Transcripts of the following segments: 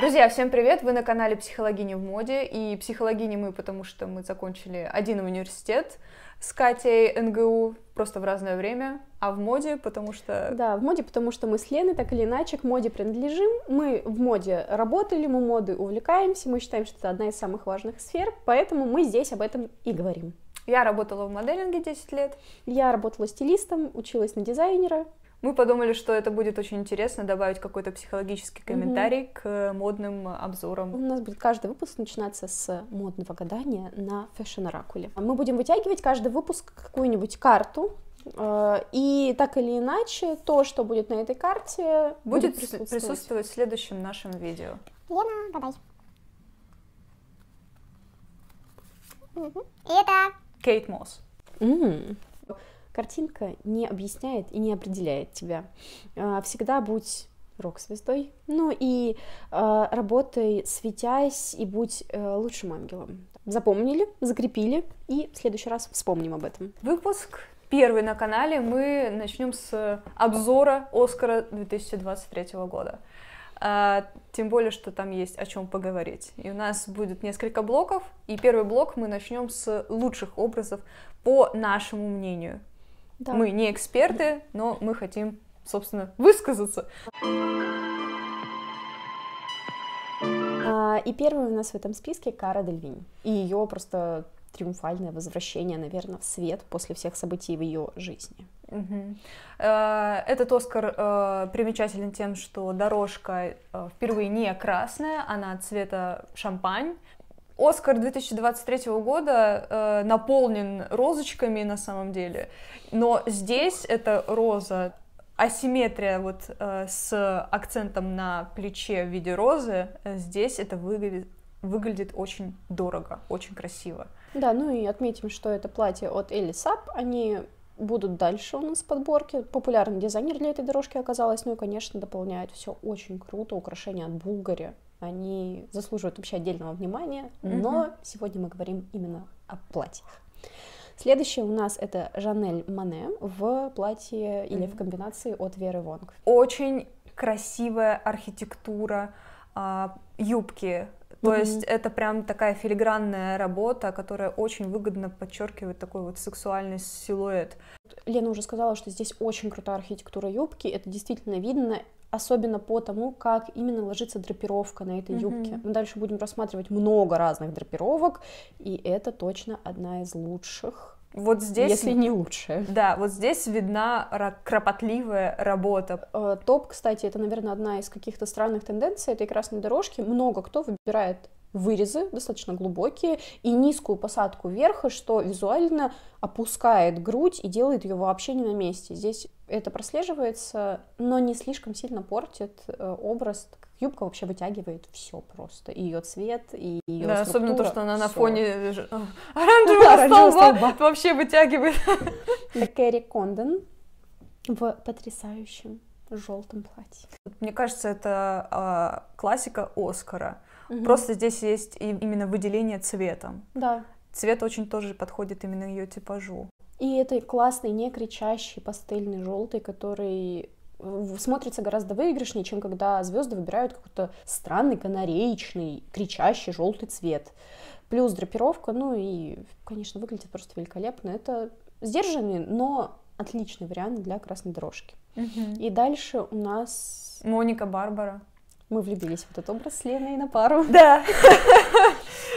Друзья, всем привет! Вы на канале «Психологини в моде» и «Психологини» мы, потому что мы закончили один университет с Катей НГУ, просто в разное время, а в моде, потому что... Да, в моде, потому что мы с Леной так или иначе к моде принадлежим, мы в моде работали, мы моды увлекаемся, мы считаем, что это одна из самых важных сфер, поэтому мы здесь об этом и говорим. Я работала в моделинге 10 лет. Я работала стилистом, училась на дизайнера. Мы подумали, что это будет очень интересно добавить какой-то психологический комментарий угу. к модным обзорам. У нас будет каждый выпуск начинаться с модного гадания на фэшн-оракуле. Мы будем вытягивать каждый выпуск какую-нибудь карту, э, и так или иначе, то, что будет на этой карте, будет, будет присутствовать. присутствовать в следующем нашем видео. Лена, Угу. И это... Кейт Мосс. Mm. Картинка не объясняет и не определяет тебя. А, всегда будь рок-звездой. Ну и э, работай, светясь, и будь э, лучшим ангелом. Запомнили, закрепили, и в следующий раз вспомним об этом. Выпуск первый на канале. Мы начнем с обзора Оскара 2023 года. А, тем более, что там есть о чем поговорить. И у нас будет несколько блоков. И первый блок мы начнем с лучших образов, по нашему мнению. Да. Мы не эксперты, но мы хотим, собственно, высказаться. А, и первый у нас в этом списке Кара Дельвин И ее просто триумфальное возвращение, наверное, в свет после всех событий в ее жизни. Э, этот Оскар э, примечателен тем, что дорожка э, впервые не красная, она цвета шампань, Оскар 2023 года э, наполнен розочками на самом деле, но здесь эта роза асимметрия вот э, с акцентом на плече в виде розы, э, здесь это выглядит, выглядит очень дорого, очень красиво. Да, ну и отметим, что это платье от Элли Сап, они будут дальше у нас в подборке. Популярный дизайнер для этой дорожки оказалась, ну и, конечно, дополняет все очень круто украшения от Булгари они заслуживают вообще отдельного внимания, mm но сегодня мы говорим именно о платьях. Следующее у нас это Жанель Мане в платье mm или в комбинации от Веры Вонг. Очень красивая архитектура а, юбки. То mm-hmm. есть это прям такая филигранная работа, которая очень выгодно подчеркивает такой вот сексуальный силуэт. Лена уже сказала, что здесь очень крутая архитектура юбки, это действительно видно, особенно по тому, как именно ложится драпировка на этой mm-hmm. юбке. Мы дальше будем рассматривать много разных драпировок, и это точно одна из лучших. Вот здесь, если не лучшая. Да, вот здесь видна кропотливая работа. Э, топ, кстати, это, наверное, одна из каких-то странных тенденций этой красной дорожки. Много кто выбирает вырезы достаточно глубокие и низкую посадку верха, что визуально опускает грудь и делает ее вообще не на месте. Здесь это прослеживается, но не слишком сильно портит э, образ. Юбка вообще вытягивает все просто. И ее цвет, и ее Да, особенно то, что она на фоне э, а, оранжевого, оранжевого столба, вообще вытягивает. Кэрри Конден в потрясающем желтом платье. Мне кажется, это э, классика Оскара. Угу. Просто здесь есть именно выделение цветом. Да. Цвет очень тоже подходит именно ее типажу. И это классный, не кричащий пастельный желтый, который э, смотрится гораздо выигрышнее, чем когда звезды выбирают какой-то странный, канареечный, кричащий желтый цвет. Плюс драпировка, ну и, конечно, выглядит просто великолепно. Это сдержанный, но отличный вариант для красной дорожки. Угу. И дальше у нас... Моника Барбара. Мы влюбились в этот образ с Леной на пару. Да.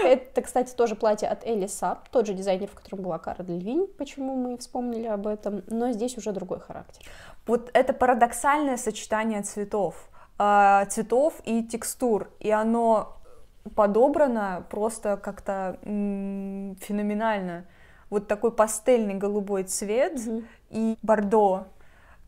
Это, кстати, тоже платье от Элли Сап, тот же дизайнер, в котором была Кара Дельвинь, почему мы вспомнили об этом, но здесь уже другой характер. Вот это парадоксальное сочетание цветов, а, цветов и текстур, и оно подобрано просто как-то феноменально. Вот такой пастельный голубой цвет mm-hmm. и бордо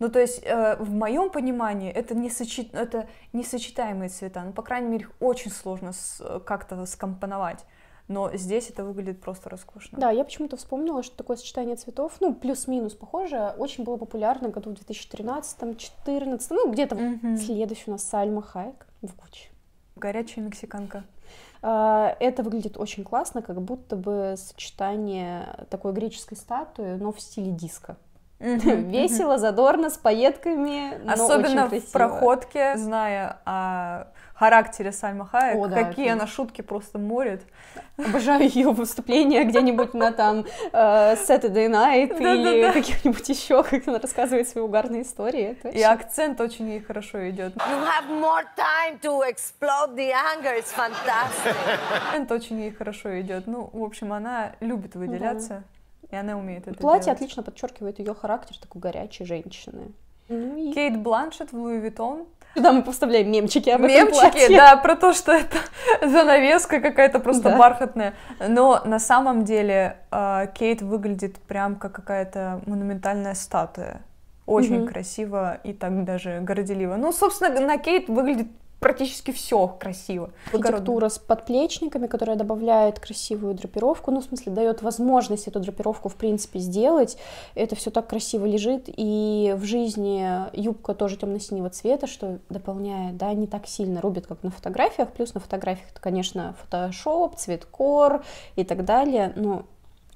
ну, то есть, э, в моем понимании, это, не сочет, это несочетаемые цвета. Ну, по крайней мере, их очень сложно с... Э, как-то скомпоновать. Но здесь это выглядит просто роскошно. Да, я почему-то вспомнила, что такое сочетание цветов, ну, плюс-минус похоже, очень было популярно году в 2013-2014, ну, где-то mm-hmm. следующий у нас Сальма Хайек в Гуччи. Горячая мексиканка. А, это выглядит очень классно, как будто бы сочетание такой греческой статуи, но в стиле диска. Весело, задорно, с поетками. Особенно в проходке, зная о характере Сальма Хаек, О, да, какие это... она шутки просто морит. Обожаю ее выступления где-нибудь на там э, Saturday Night или каких-нибудь еще, как она рассказывает свои угарные истории. Это И акцент очень ей хорошо идет. You have more time to explode the anger, it's fantastic. Акцент очень ей хорошо идет. Ну, в общем, она любит выделяться. Да. И она умеет это Платье делать. отлично подчеркивает ее характер такой горячей женщины. Ну Кейт Бланшет в Луи Витон. Сюда мы поставляем мемчики об мемчики, этом платье. да, про то, что это занавеска какая-то просто да. бархатная. Но на самом деле а, Кейт выглядит прям как какая-то монументальная статуя. Очень угу. красиво и так даже горделиво. Ну, собственно, на Кейт выглядит практически все красиво. Архитектура с подплечниками, которая добавляет красивую драпировку, ну, в смысле, дает возможность эту драпировку, в принципе, сделать. Это все так красиво лежит, и в жизни юбка тоже темно-синего цвета, что дополняет, да, не так сильно рубит, как на фотографиях. Плюс на фотографиях это, конечно, фотошоп, цветкор и так далее, но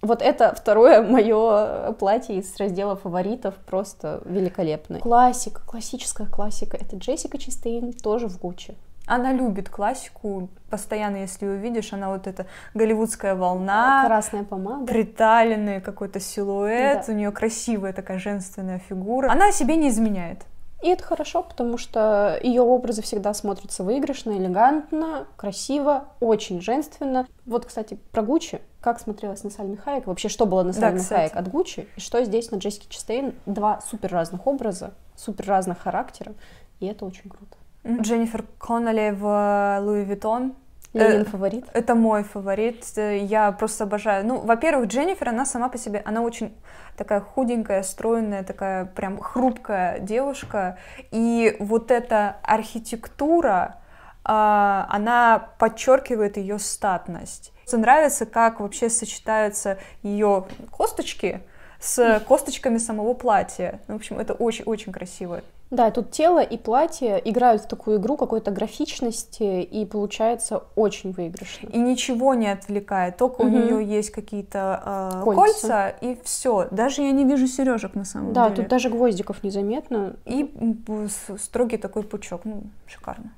вот это второе мое платье из раздела фаворитов, просто великолепное. Классика, классическая классика. Это Джессика Честейн, тоже в Гуччи. Она любит классику, постоянно, если увидишь, она вот эта голливудская волна. А, красная помада. Приталенный какой-то силуэт, да. у нее красивая такая женственная фигура. Она себе не изменяет. И это хорошо, потому что ее образы всегда смотрятся выигрышно, элегантно, красиво, очень женственно. Вот, кстати, про Гуччи. Как смотрелась на Сальми Хайек? Вообще, что было на Сальми да, Хайек от Гуччи? И что здесь на Джессике Честейн? Два супер разных образа, супер разных характера. И это очень круто. Mm-hmm. Дженнифер Коннелли в Луи Виттон Э, Ленин э, фаворит? Это мой фаворит. Я просто обожаю. Ну, во-первых, Дженнифер, она сама по себе, она очень такая худенькая, стройная, такая прям хрупкая девушка. И вот эта архитектура, а, она подчеркивает ее статность. Мне нравится, как вообще сочетаются ее косточки с косточками самого платья. Ну, в общем, это очень-очень красиво. Да, тут тело и платье играют в такую игру какой-то графичности, и получается очень выигрышно. И ничего не отвлекает, только угу. у нее есть какие-то э, кольца. кольца, и все. Даже я не вижу сережек на самом да, деле. Да, тут даже гвоздиков незаметно. И строгий такой пучок, ну, шикарно.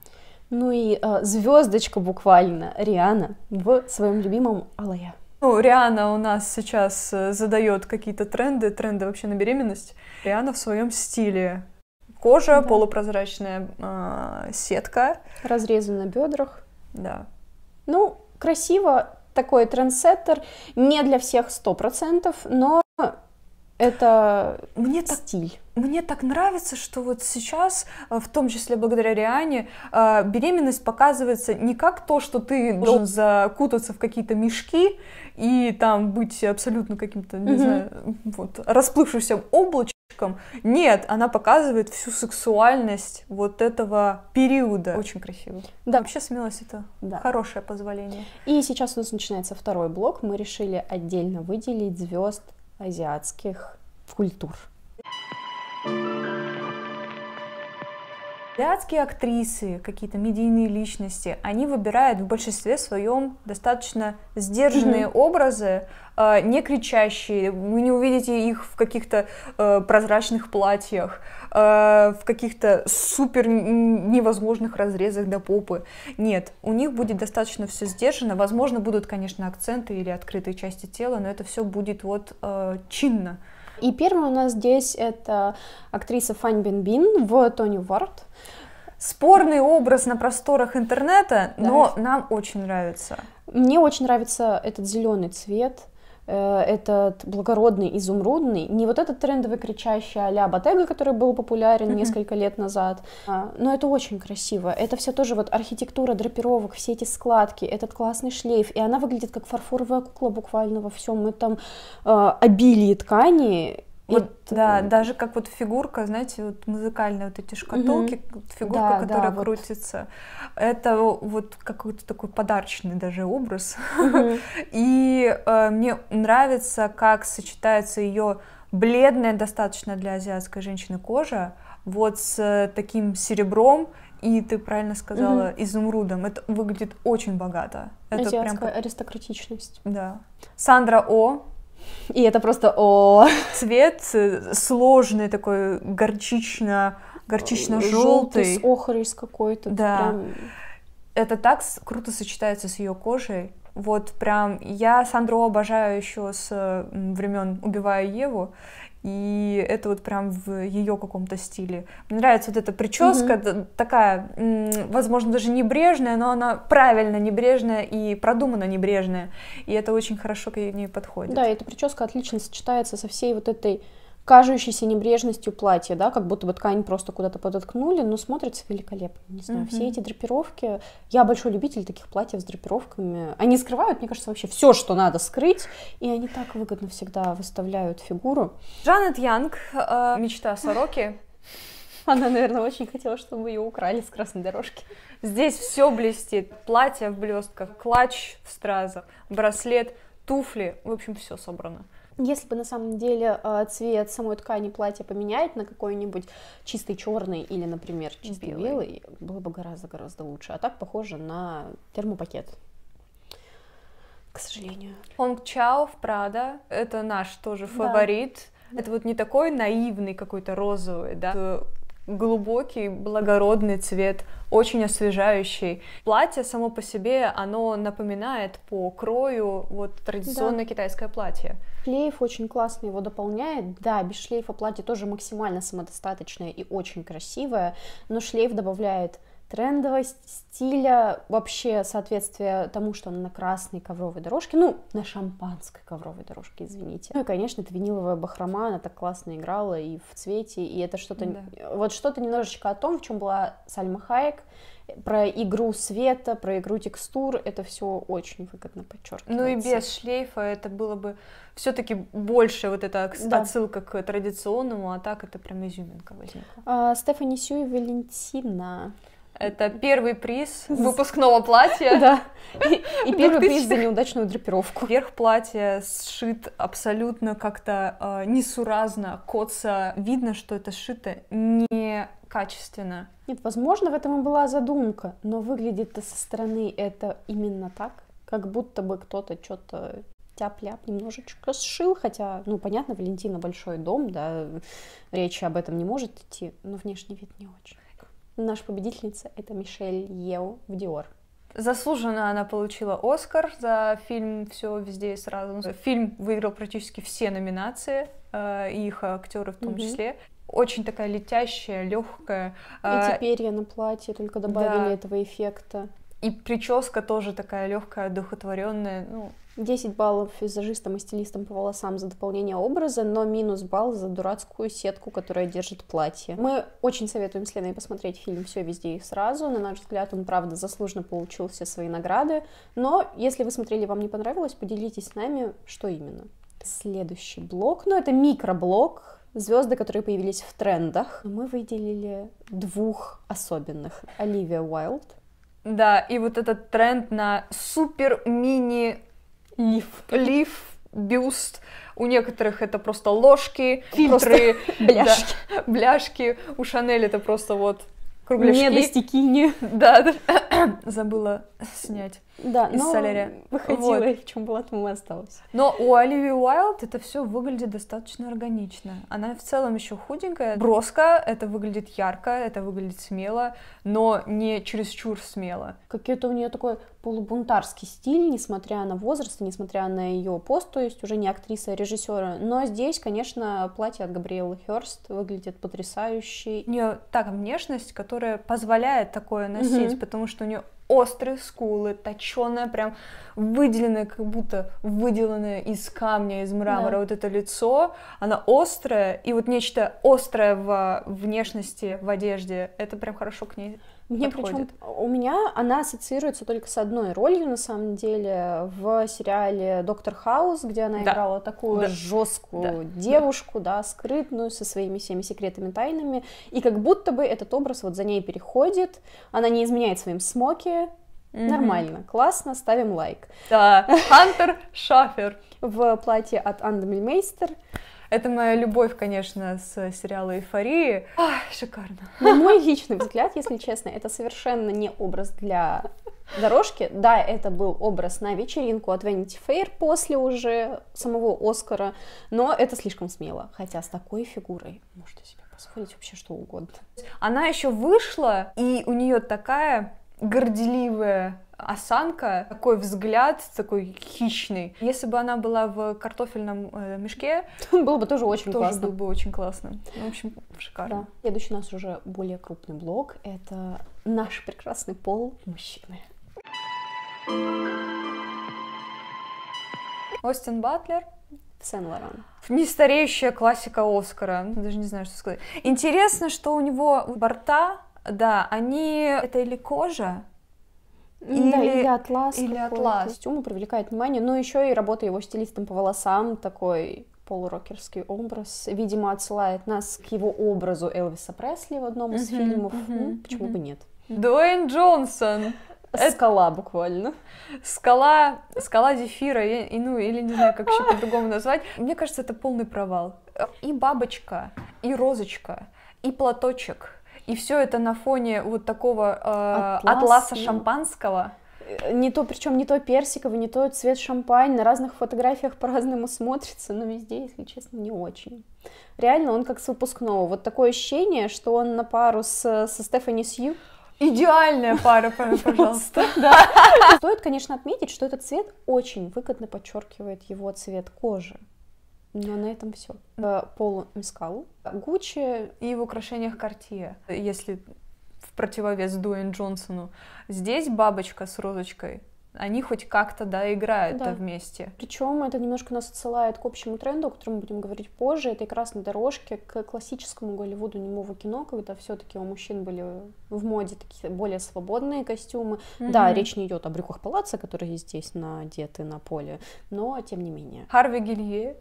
Ну и э, звездочка буквально, Риана, в своем любимом Алая. Ну, Риана у нас сейчас э, задает какие-то тренды, тренды вообще на беременность. Риана в своем стиле Кожа, да. полупрозрачная э, сетка. Разрезы на бедрах. Да. Ну, красиво, такой трендсеттер. Не для всех 100%, но это мне стиль. так, Мне так нравится, что вот сейчас, а, в том числе благодаря Риане, а, беременность показывается не как то, что ты должен ну. закутаться в какие-то мешки и там быть абсолютно каким-то, не угу. знаю, вот, расплывшимся облачком, нет, она показывает всю сексуальность вот этого периода. Очень красиво. Да. Вообще смелость это да. хорошее позволение. И сейчас у нас начинается второй блок. Мы решили отдельно выделить звезд азиатских культур. Азиатские актрисы, какие-то медийные личности, они выбирают в большинстве своем достаточно сдержанные mm-hmm. образы, а, не кричащие, вы не увидите их в каких-то э, прозрачных платьях, э, в каких-то супер невозможных разрезах до попы. Нет, у них будет достаточно все сдержано. Возможно, будут, конечно, акценты или открытые части тела, но это все будет вот э, чинно. И первая у нас здесь это актриса Фань Бинбин в Тони Уорд. Спорный образ на просторах интернета, да. но нам очень нравится. Мне очень нравится этот зеленый цвет. Э, этот благородный изумрудный, не вот этот трендовый кричащий а-ля Ботега, который был популярен несколько лет назад, а, но это очень красиво. Это все тоже вот архитектура драпировок, все эти складки, этот классный шлейф, и она выглядит как фарфоровая кукла буквально во всем этом э, обилии ткани, вот, и, да, э, даже как вот фигурка, знаете, вот музыкальные вот эти шкатулки, угу. фигурка, да, которая да, крутится, вот. это вот какой-то такой подарочный даже образ. Угу. И э, мне нравится, как сочетается ее бледная достаточно для азиатской женщины кожа, вот с э, таким серебром и ты правильно сказала угу. изумрудом. Это выглядит очень богато. Это Азиатская прям... аристократичность. Да. Сандра О и это просто о Цвет э, сложный такой, горчично горчично-желтый. С охрой с какой-то. Да. Прям... Это так круто сочетается с ее кожей. Вот прям я Сандро обожаю еще с времен убивая Еву и это вот прям в ее каком-то стиле. Мне нравится вот эта прическа, mm-hmm. такая, возможно, даже небрежная, но она правильно небрежная и продуманно небрежная, и это очень хорошо к ней подходит. Да, эта прическа отлично сочетается со всей вот этой кажущейся небрежностью платья, да, как будто бы ткань просто куда-то подоткнули, но смотрится великолепно. Не знаю, mm-hmm. все эти драпировки. Я большой любитель таких платьев с драпировками. Они скрывают, мне кажется, вообще все, что надо скрыть, и они так выгодно всегда выставляют фигуру. Джанет Янг, э, мечта Сороки. Она, наверное, очень хотела, чтобы ее украли с красной дорожки. Здесь все блестит. Платье в блестках, клатч в стразах, браслет, туфли. В общем, все собрано. Если бы на самом деле а, цвет самой ткани платья поменять на какой-нибудь чистый черный или, например, чистый белый. белый, было бы гораздо-гораздо лучше. А так похоже на термопакет. К сожалению. Онг Чао в Прада. Это наш тоже фаворит. Да. Это вот не такой наивный какой-то розовый, да, глубокий, благородный цвет, очень освежающий. Платье само по себе, оно напоминает по крою вот традиционное да. китайское платье. Шлейф очень классно его дополняет. Да, без шлейфа платье тоже максимально самодостаточное и очень красивое, но шлейф добавляет трендовость стиля, вообще соответствие тому, что она на красной ковровой дорожке, ну, на шампанской ковровой дорожке, извините. Ну и, конечно, это виниловая бахрома, она так классно играла и в цвете, и это что-то... Да. Вот что-то немножечко о том, в чем была Сальма Хайек, про игру света, про игру текстур, это все очень выгодно подчеркивается. Ну и без шлейфа это было бы все-таки больше вот эта да. отсылка к традиционному, а так это прям изюминка возникла. А, Стефани Сю и Валентина. Это первый приз выпускного платья. Да. И, первый приз за неудачную драпировку. Верх платья сшит абсолютно как-то а, несуразно, коца. Видно, что это сшито не качественно. Нет, возможно, в этом и была задумка, но выглядит-то со стороны это именно так, как будто бы кто-то что-то тяп-ляп немножечко сшил, хотя, ну, понятно, Валентина большой дом, да, речи об этом не может идти, но внешний вид не очень. Наша победительница — это Мишель Еу в Диор. Заслуженно она получила Оскар за фильм «Все везде и сразу». Ну, фильм выиграл практически все номинации, э, их актеры в том угу. числе. Очень такая летящая, легкая. И э, теперь я на платье только добавили да. этого эффекта. И прическа тоже такая легкая, духотворенная. Ну, 10 баллов визажистам и стилистам по волосам за дополнение образа, но минус балл за дурацкую сетку, которая держит платье. Мы очень советуем с Леной посмотреть фильм «Все везде и сразу». На наш взгляд, он, правда, заслуженно получил все свои награды. Но если вы смотрели вам не понравилось, поделитесь с нами, что именно. Следующий блок, ну это микроблок, звезды, которые появились в трендах. Мы выделили двух особенных. Оливия Уайлд да, и вот этот тренд на супер мини лиф. Лиф, бюст. У некоторых это просто ложки, фильтры, просто, бляшки. Да, бляшки. У Шанель это просто вот кругляшки. Недостекини. Да, да. Забыла снять да, из но солярия. Выходила, вот. и в чем была, там и осталась. Но у Оливии Уайлд это все выглядит достаточно органично. Она в целом еще худенькая, броско, это выглядит ярко, это выглядит смело, но не чересчур смело. Какие-то у нее такой полубунтарский стиль, несмотря на возраст, несмотря на ее пост, то есть уже не актриса, а режиссера. Но здесь, конечно, платье от Габриэлы Херст выглядит потрясающе. У нее так внешность, которая позволяет такое носить, угу. потому что у нее острые скулы, точеное, прям выделенная как будто выделанное из камня, из мрамора, да. вот это лицо, она острая, и вот нечто острое в внешности, в одежде, это прям хорошо к ней мне подходит. причем у меня она ассоциируется только с одной ролью на самом деле в сериале Доктор Хаус, где она да. играла такую да. жесткую да. девушку, да. да, скрытную со своими всеми секретами, тайнами, и как будто бы этот образ вот за ней переходит, она не изменяет своим смоки, Mm-hmm. Нормально, классно, ставим лайк. Да, Хантер Шафер. В платье от Анда Мильмейстер. Это моя любовь, конечно, с сериала «Эйфории». Ай, шикарно. На мой личный взгляд, если честно, это совершенно не образ для дорожки. Да, это был образ на вечеринку от Vanity Fair после уже самого Оскара, но это слишком смело. Хотя с такой фигурой можете себе позволить вообще что угодно. Она еще вышла, и у нее такая горделивая осанка, такой взгляд, такой хищный. Если бы она была в картофельном э, мешке, было бы тоже очень тоже классно. Тоже было бы очень классно. Ну, в общем, шикарно. Да. Следующий у нас уже более крупный блок. Это наш прекрасный пол мужчины. Остин Батлер, Сен-Лоран. Нестареющая классика Оскара. Даже не знаю, что сказать. Интересно, что у него борта да, они... Это или кожа, или, да, или атлас. Или атлас. Костюмы привлекает внимание, но ну, еще и работа его стилистом по волосам, такой полурокерский образ, видимо, отсылает нас к его образу Элвиса Пресли в одном из uh-huh, фильмов. Uh-huh, ну, почему uh-huh. бы нет? Дуэйн Джонсон. Э, скала буквально. Скала, скала Зефира, и, ну, или не знаю, как еще по-другому назвать. Мне кажется, это полный провал. И бабочка, и розочка, и платочек — и все это на фоне вот такого э, Атлас, атласа шампанского э, не то, причем не то персиковый, не то цвет шампань. На разных фотографиях по-разному смотрится, но везде, если честно, не очень. Реально он как с выпускного. Вот такое ощущение, что он на пару с, со Стефани Сью. Идеальная пара, пожалуйста. Да. Стоит, конечно, отметить, что этот цвет очень выгодно подчеркивает его цвет кожи. Но на этом все. В э, полу мискалу, Гуччи и в украшениях Картье. Если в противовес Дуэн Джонсону. Здесь бабочка с розочкой, они хоть как-то, да, играют да. вместе. Причем это немножко нас отсылает к общему тренду, о котором мы будем говорить позже, этой красной дорожке к классическому Голливуду немого кино, когда все-таки у мужчин были в моде такие более свободные костюмы. Mm-hmm. Да, речь не идет о брюках палаца, которые здесь надеты на поле, но тем не менее. Харви Гилье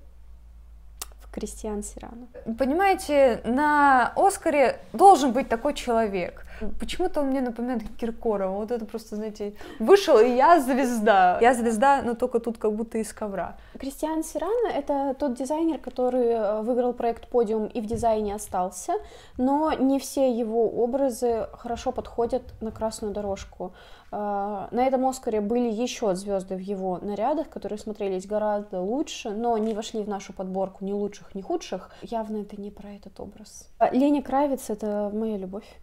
Кристиан Сирано. Понимаете, на Оскаре должен быть такой человек. Почему-то он мне напоминает Киркорова. Вот это просто, знаете, вышел, и я звезда. Я звезда, но только тут как будто из ковра. Кристиан Сирана — это тот дизайнер, который э, выиграл проект «Подиум» и в дизайне остался, но не все его образы хорошо подходят на красную дорожку. Э, на этом Оскаре были еще звезды в его нарядах, которые смотрелись гораздо лучше, но не вошли в нашу подборку ни лучших, ни худших. Явно это не про этот образ. Леня Кравец — это моя любовь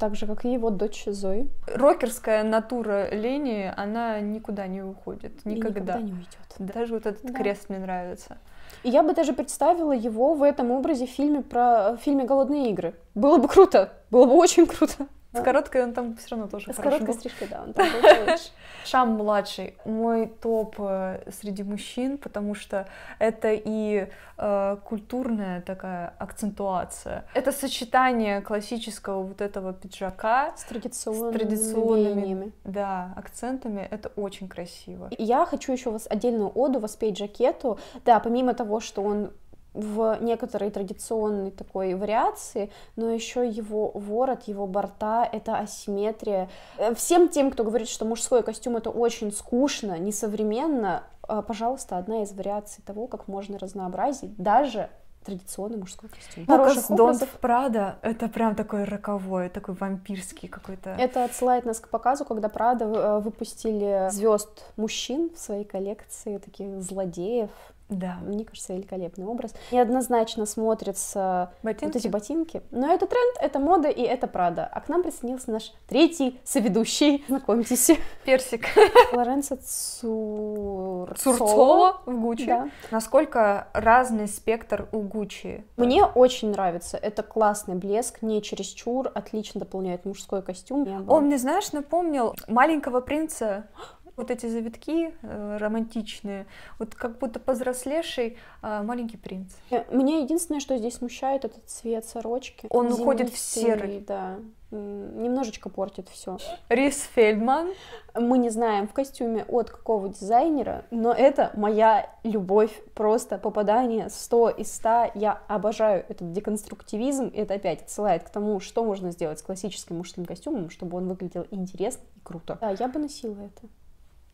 так же, как и его дочь Зои. Рокерская натура Лени, она никуда не уходит. Никогда. И никогда не уйдет. Даже вот этот да. крест мне нравится. И я бы даже представила его в этом образе в фильме про в фильме Голодные игры. Было бы круто, было бы очень круто. С ну, короткой он там все равно тоже С короткой стрижкой, да, он там лучше. Шам младший, мой топ э, среди мужчин, потому что это и э, культурная такая акцентуация. Это сочетание классического вот этого пиджака с традиционными, с традиционными линиями. да, акцентами. Это очень красиво. Я хочу еще вас отдельную оду воспеть жакету. Да, помимо того, что он в некоторой традиционной такой вариации, но еще его ворот, его борта — это асимметрия. Э, всем тем, кто говорит, что мужской костюм — это очень скучно, несовременно, э, пожалуйста, одна из вариаций того, как можно разнообразить даже традиционный мужской костюм. Показ Донс Прада — это прям такой роковой, такой вампирский какой-то. Это отсылает нас к показу, когда Прада э, выпустили звезд мужчин в своей коллекции, таких злодеев, да. Мне кажется, великолепный образ. Неоднозначно смотрятся э, ботинки. вот эти ботинки. Но это тренд, это мода и это Прада. А к нам присоединился наш третий соведущий. Знакомьтесь. Персик. Лоренцо Цур... Цурцова в Гуччи. Да. Насколько разный спектр у Гуччи? Мне очень нравится. Это классный блеск, не чересчур, отлично дополняет мужской костюм. Он мне, знаешь, напомнил маленького принца Вот эти завитки э, романтичные, вот как будто повзрослевший э, маленький принц. Э, мне единственное, что здесь смущает, это цвет сорочки. Он Зимистый, уходит в серый. Да, немножечко портит все. Рис Фельдман. Мы не знаем в костюме от какого дизайнера, но это моя любовь, просто попадание 100 из 100. Я обожаю этот деконструктивизм, это опять отсылает к тому, что можно сделать с классическим мужским костюмом, чтобы он выглядел интересно и круто. Да, я бы носила это.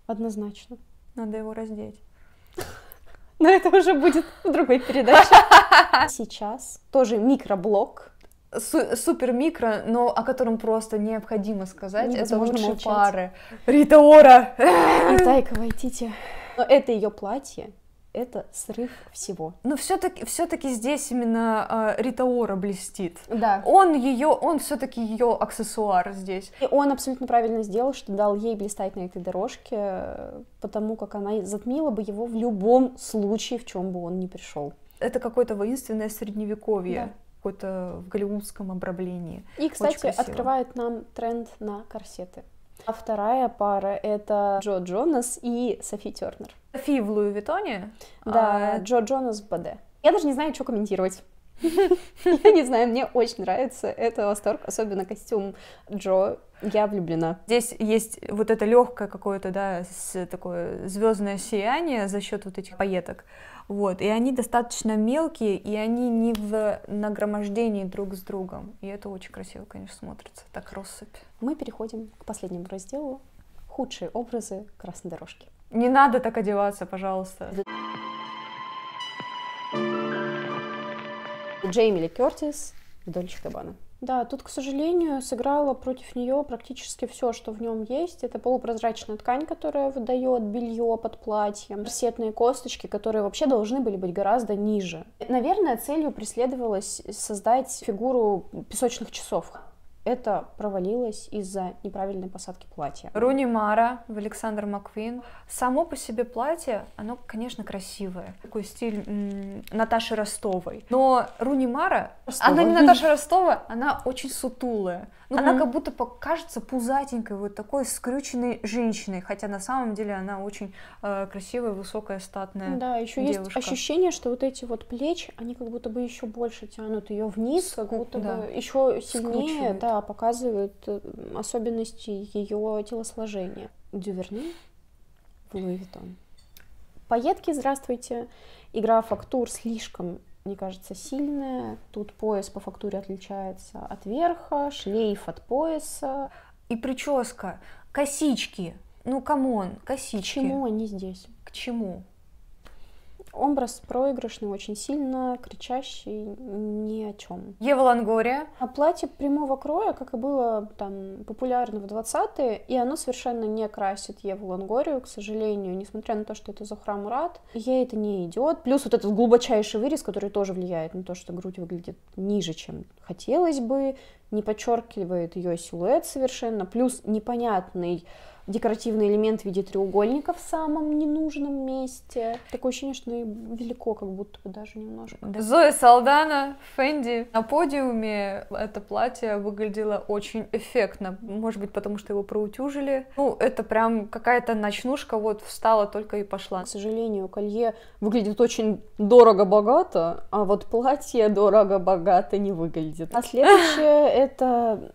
Однозначно. Надо его раздеть. Но это уже будет в другой передаче. Сейчас тоже микроблок. супер микро, но о котором просто необходимо сказать. Это лучшие пары. Рита Ора! И войдите Но это ее платье это срыв всего. Но все-таки все-таки здесь именно э, Рита блестит. Да. Он ее, он все-таки ее аксессуар здесь. И он абсолютно правильно сделал, что дал ей блистать на этой дорожке, э, потому как она затмила бы его в любом случае, в чем бы он ни пришел. Это какое-то воинственное средневековье. Да какой-то в голливудском обрамлении. И, кстати, открывает нам тренд на корсеты. А вторая пара это Джо Джонас и Софи Тернер. Софи в Луи Витоне. Да, а... Джо Джонас БД. Я даже не знаю, что комментировать. Я не знаю, мне очень нравится. Это восторг, особенно костюм Джо. Я влюблена. Здесь есть вот это легкое какое-то, да, такое звездное сияние за счет вот этих поеток. Вот, и они достаточно мелкие, и они не в нагромождении друг с другом. И это очень красиво, конечно, смотрится, так россыпь. Мы переходим к последнему разделу. Худшие образы красной дорожки. Не надо так одеваться, пожалуйста. Джейми Ли Кертис, Дольче Габбана. Да, тут, к сожалению, сыграла против нее практически все, что в нем есть. Это полупрозрачная ткань, которая выдает белье под платьем, сетные косточки, которые вообще должны были быть гораздо ниже. Наверное, целью преследовалось создать фигуру песочных часов это провалилось из-за неправильной посадки платья. Руни Мара в Александр Маквин. Само по себе платье, оно, конечно, красивое. Такой стиль Наташи Ростовой. Но Руни Мара, Ростова. она не Наташа Ростова, она очень сутулая. Ну, она как будто покажется пузатенькой, вот такой скрюченной женщиной, хотя на самом деле она очень э, красивая, высокая, статная. Да, еще девушка. есть ощущение, что вот эти вот плечи, они как будто бы еще больше тянут ее вниз, как будто да. бы еще сильнее, Скручивает. да, показывают э, особенности ее телосложения. дюверни в Луи Витон. здравствуйте. Игра фактур слишком, мне кажется, сильная. Тут пояс по фактуре отличается от верха, шлейф от пояса. И прическа, косички. Ну, камон, косички. К чему они здесь? К чему? Образ проигрышный, очень сильно кричащий, ни о чем. Ева Лангория. А платье прямого кроя, как и было там популярно в 20-е, и оно совершенно не красит Еву Лангорию, к сожалению, несмотря на то, что это за храм Мурат, ей это не идет. Плюс вот этот глубочайший вырез, который тоже влияет на то, что грудь выглядит ниже, чем хотелось бы, не подчеркивает ее силуэт совершенно, плюс непонятный декоративный элемент в виде треугольника в самом ненужном месте. Такое ощущение, что и велико, как будто бы даже немножко. Да. Зоя Салдана, Фэнди. На подиуме это платье выглядело очень эффектно. Может быть, потому что его проутюжили. Ну, это прям какая-то ночнушка вот встала только и пошла. К сожалению, колье выглядит очень дорого-богато, а вот платье дорого-богато не выглядит. А следующее это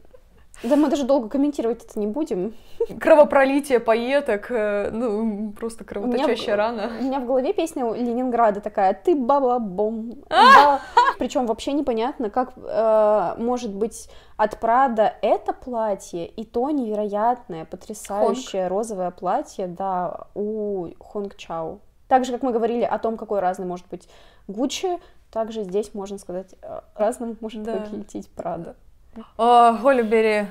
да, мы даже долго комментировать это не будем. Кровопролитие поеток, э, ну, просто кровоточащая рана. У меня в голове песня у Ленинграда такая «Ты баба-бом». А! Причем вообще непонятно, как э, может быть от Прада это платье и то невероятное, потрясающее розовое платье, да, у Хонг Чао. Так же, как мы говорили о том, какой разный может быть Гуччи, также здесь можно сказать, э, разным может да. выглядеть Прада. Холибери.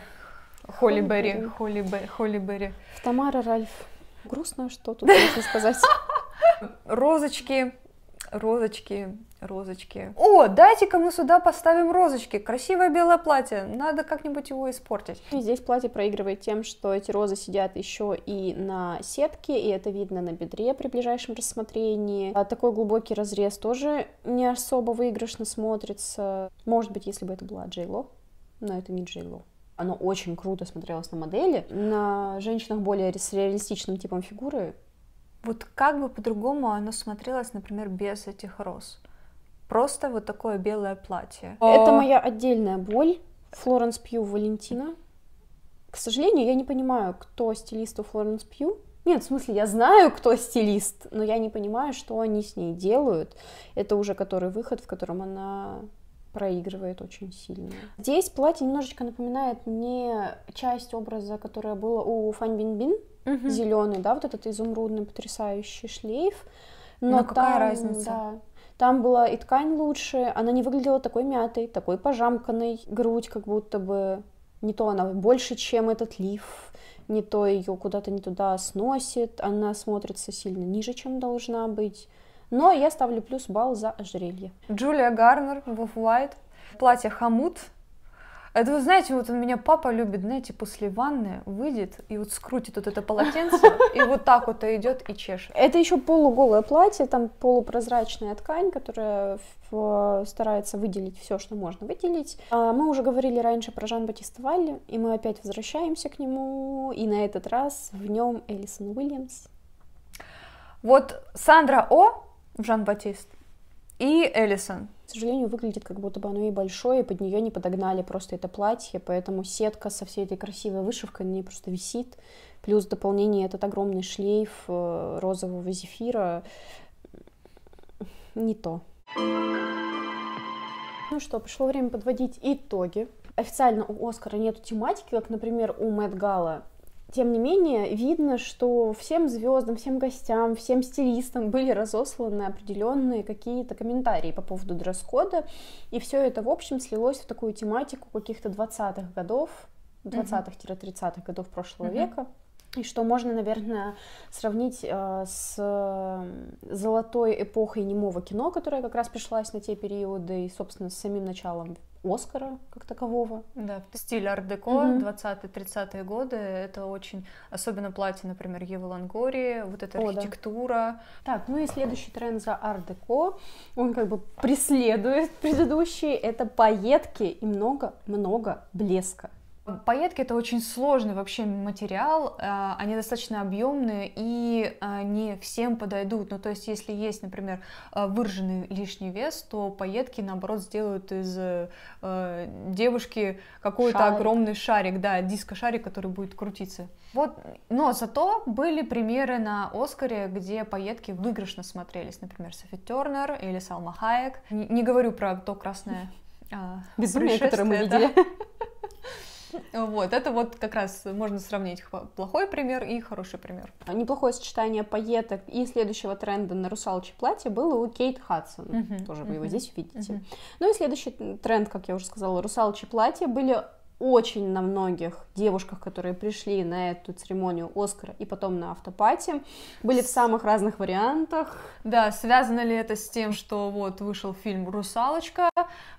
Холибери. Холибери. В Тамара Ральф. Грустно, что тут можно сказать. Розочки, розочки, розочки. О, дайте-ка мы сюда поставим розочки. Красивое белое платье. Надо как-нибудь его испортить. И здесь платье проигрывает тем, что эти розы сидят еще и на сетке, и это видно на бедре при ближайшем рассмотрении. А такой глубокий разрез тоже не особо выигрышно смотрится. Может быть, если бы это была Джейло но это не миджейло. Оно очень круто смотрелось на модели, на женщинах более с реалистичным типом фигуры. Вот как бы по-другому оно смотрелось, например, без этих роз? Просто вот такое белое платье. А это моя отдельная боль. Флоренс Пью Валентина. К сожалению, я не понимаю, кто стилист у Флоренс Пью. Нет, в смысле, я знаю, кто стилист, но я не понимаю, что они с ней делают. Это уже который выход, в котором она проигрывает очень сильно. Здесь платье немножечко напоминает мне часть образа, которая была у Фань Бин угу. зеленый, да, вот этот изумрудный потрясающий шлейф. Ну, Но, Но там, разница? Да, там была и ткань лучше, она не выглядела такой мятой, такой пожамканной, грудь как будто бы не то она больше, чем этот лиф, не то ее куда-то не туда сносит, она смотрится сильно ниже, чем должна быть но я ставлю плюс балл за ожерелье. Джулия Гарнер, Wolf White, платье хамут. это, вы знаете, вот у меня папа любит, знаете, после ванны выйдет и вот скрутит вот это полотенце, и вот так вот идет и чешет. Это еще полуголое платье, там полупрозрачная ткань, которая старается выделить все, что можно выделить. А, мы уже говорили раньше про Жан-Батиста Валли, и мы опять возвращаемся к нему, и на этот раз в нем Элисон Уильямс. Вот Сандра О Жан-Батист. И Эллисон. К сожалению, выглядит как будто бы оно и большое, и под нее не подогнали просто это платье, поэтому сетка со всей этой красивой вышивкой на ней просто висит. Плюс дополнение этот огромный шлейф э, розового зефира. Не то. Ну что, пришло время подводить итоги. Официально у Оскара нет тематики, как, например, у Мэтт Гала тем не менее, видно, что всем звездам, всем гостям, всем стилистам были разосланы определенные какие-то комментарии по поводу дресс-кода, и все это, в общем, слилось в такую тематику каких-то 20-х годов, 20-30-х годов прошлого uh-huh. века. И что можно, наверное, сравнить э, с э, золотой эпохой немого кино, которая как раз пришлась на те периоды и, собственно, с самим началом Оскара как такового. Да, стиль арт-деко угу. 20-30-е годы, это очень, особенно платье, например, Ева Лангории, вот эта О, архитектура. Да. Так, ну и следующий тренд за арт-деко, он как бы преследует предыдущие, это пайетки и много-много блеска. Пайетки это очень сложный вообще материал, э, они достаточно объемные и э, не всем подойдут. Ну, то есть, если есть, например, э, выраженный лишний вес, то пайетки, наоборот, сделают из девушки какой-то огромный шарик, да, диско-шарик, который будет крутиться. Вот, но зато были примеры на Оскаре, где пайетки выигрышно смотрелись, например, Софи Тернер или Салма Хайек. Не, говорю про то красное Безумие, которое мы видели. Вот, это вот как раз можно сравнить плохой пример и хороший пример. Неплохое сочетание пайеток и следующего тренда на русалочье платье было у Кейт Хадсон. Угу, Тоже вы угу, его здесь видите. Угу. Ну и следующий тренд, как я уже сказала, русалочье платье были очень на многих девушках, которые пришли на эту церемонию Оскара и потом на автопати, были в самых разных вариантах. Да, связано ли это с тем, что вот вышел фильм «Русалочка»,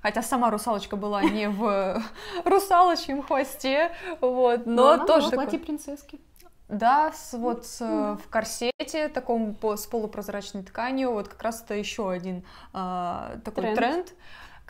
хотя сама «Русалочка» была не в «Русалочьем хвосте», вот, но, но тоже... Такой... принцесски. Да, с, вот с, э, в корсете, таком с полупрозрачной тканью, вот как раз это еще один э, такой тренд. тренд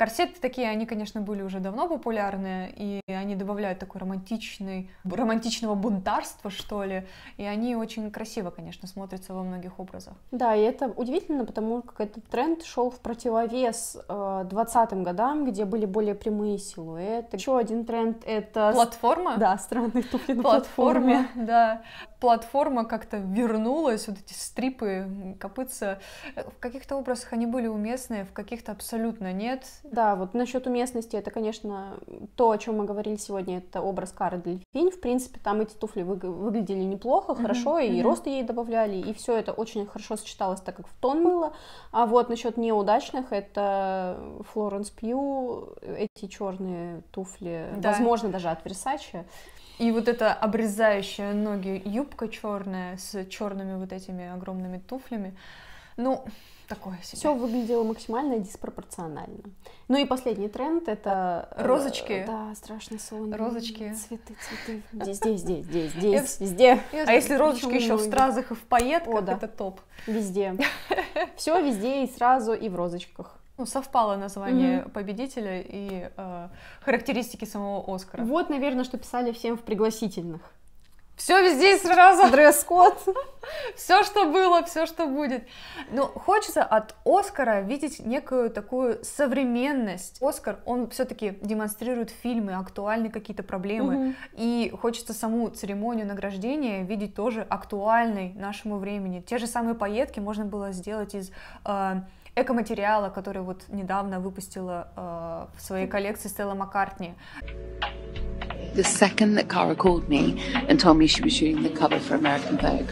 Корсеты такие, они, конечно, были уже давно популярны, и они добавляют такой романтичный, романтичного бунтарства, что ли, и они очень красиво, конечно, смотрятся во многих образах. Да, и это удивительно, потому как этот тренд шел в противовес э, 20-м годам, где были более прямые силуэты. Еще один тренд — это... Платформа? Да, странные туфли на платформе. Да, платформа как-то вернулась, вот эти стрипы, копытца. В каких-то образах они были уместные, в каких-то абсолютно нет да, вот насчет уместности, это, конечно, то, о чем мы говорили сегодня, это образ Кары Дельфинь. В принципе, там эти туфли вы, выглядели неплохо, хорошо, mm-hmm. и mm-hmm. рост ей добавляли, и все это очень хорошо сочеталось, так как в тон было. А вот насчет неудачных, это Флоренс Пью, эти черные туфли, да. возможно, даже от Версачи. И вот эта обрезающая ноги юбка черная с черными вот этими огромными туфлями. Ну, такое себе. Все выглядело максимально диспропорционально. Ну и последний тренд это э, розочки. Да, страшно солнце. Розочки. Цветы, цветы. Здесь, здесь, здесь, здесь, здесь, везде. А если розочки еще в стразах и в пайетках, это топ. Везде. Все везде и сразу и в розочках. Ну, совпало название mm-hmm. победителя и э, характеристики самого Оскара. Вот, наверное, что писали всем в пригласительных. Все везде сразу. Дресс-код. Все, что было, все, что будет. Но ну, хочется от Оскара видеть некую такую современность. Оскар, он все-таки демонстрирует фильмы, актуальные какие-то проблемы. Угу. И хочется саму церемонию награждения видеть тоже актуальной нашему времени. Те же самые поетки можно было сделать из... Э, Эко-материала, который вот недавно выпустила э, в своей коллекции Стелла Маккартни. The second that Cara called me and told me she was shooting the cover for American Vogue,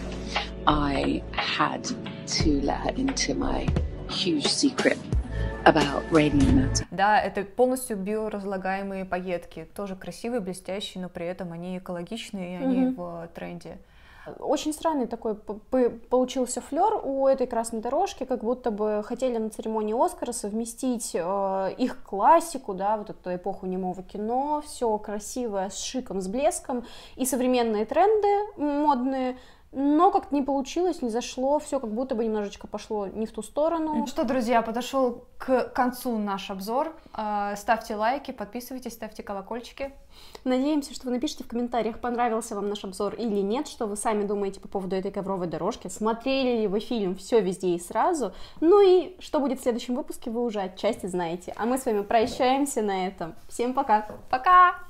I had to let her into my huge secret about radium Да, это полностью биоразлагаемые пайетки, тоже красивые, блестящие, но при этом они экологичные, и они mm-hmm. в тренде. Очень странный такой получился флер у этой красной дорожки, как будто бы хотели на церемонии Оскара совместить э, их классику, да, вот эту эпоху немого кино, все красивое, с шиком, с блеском, и современные тренды модные, но как-то не получилось, не зашло, все как будто бы немножечко пошло не в ту сторону. Ну что, друзья, подошел к концу наш обзор. А, ставьте лайки, подписывайтесь, ставьте колокольчики. Надеемся, что вы напишите в комментариях, понравился вам наш обзор или нет, что вы сами думаете по поводу этой ковровой дорожки, смотрели ли вы фильм «Все везде и сразу», ну и что будет в следующем выпуске, вы уже отчасти знаете. А мы с вами прощаемся на этом. Всем пока! Пока!